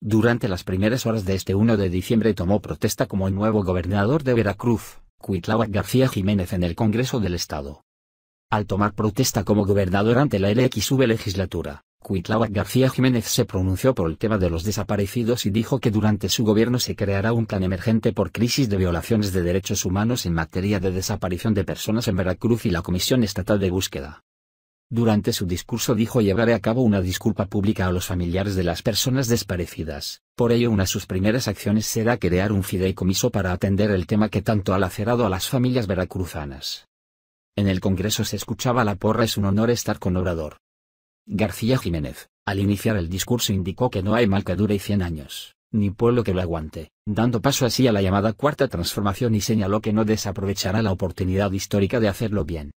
Durante las primeras horas de este 1 de diciembre tomó protesta como el nuevo gobernador de Veracruz, Cuitláhuac García Jiménez en el Congreso del Estado. Al tomar protesta como gobernador ante la LXV legislatura, Cuitláhuac García Jiménez se pronunció por el tema de los desaparecidos y dijo que durante su gobierno se creará un plan emergente por crisis de violaciones de derechos humanos en materia de desaparición de personas en Veracruz y la Comisión Estatal de Búsqueda. Durante su discurso dijo llevaré a cabo una disculpa pública a los familiares de las personas desaparecidas. Por ello una de sus primeras acciones será crear un fideicomiso para atender el tema que tanto ha lacerado a las familias veracruzanas. En el Congreso se escuchaba la porra es un honor estar con orador. García Jiménez, al iniciar el discurso indicó que no hay mal que dure 100 años, ni pueblo que lo aguante, dando paso así a la llamada cuarta transformación y señaló que no desaprovechará la oportunidad histórica de hacerlo bien.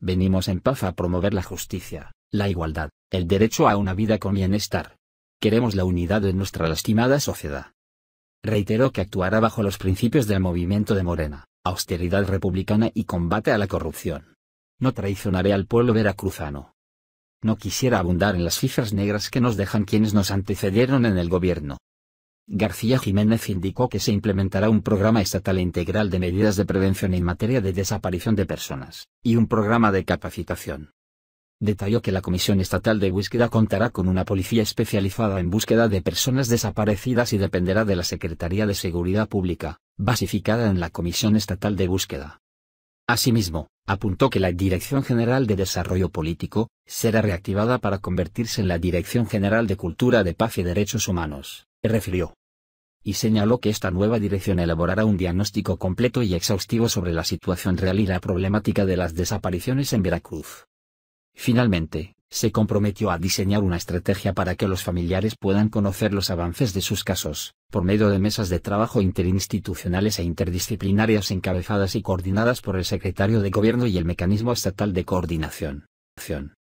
Venimos en paz a promover la justicia, la igualdad, el derecho a una vida con bienestar. Queremos la unidad de nuestra lastimada sociedad. Reiteró que actuará bajo los principios del movimiento de Morena, austeridad republicana y combate a la corrupción. No traicionaré al pueblo veracruzano. No quisiera abundar en las cifras negras que nos dejan quienes nos antecedieron en el gobierno, García Jiménez indicó que se implementará un programa estatal e integral de medidas de prevención en materia de desaparición de personas, y un programa de capacitación. Detalló que la Comisión Estatal de Búsqueda contará con una policía especializada en búsqueda de personas desaparecidas y dependerá de la Secretaría de Seguridad Pública, basificada en la Comisión Estatal de Búsqueda. Asimismo, apuntó que la Dirección General de Desarrollo Político será reactivada para convertirse en la Dirección General de Cultura de Paz y Derechos Humanos refirió. Y señaló que esta nueva dirección elaborará un diagnóstico completo y exhaustivo sobre la situación real y la problemática de las desapariciones en Veracruz. Finalmente, se comprometió a diseñar una estrategia para que los familiares puedan conocer los avances de sus casos, por medio de mesas de trabajo interinstitucionales e interdisciplinarias encabezadas y coordinadas por el secretario de Gobierno y el Mecanismo Estatal de Coordinación.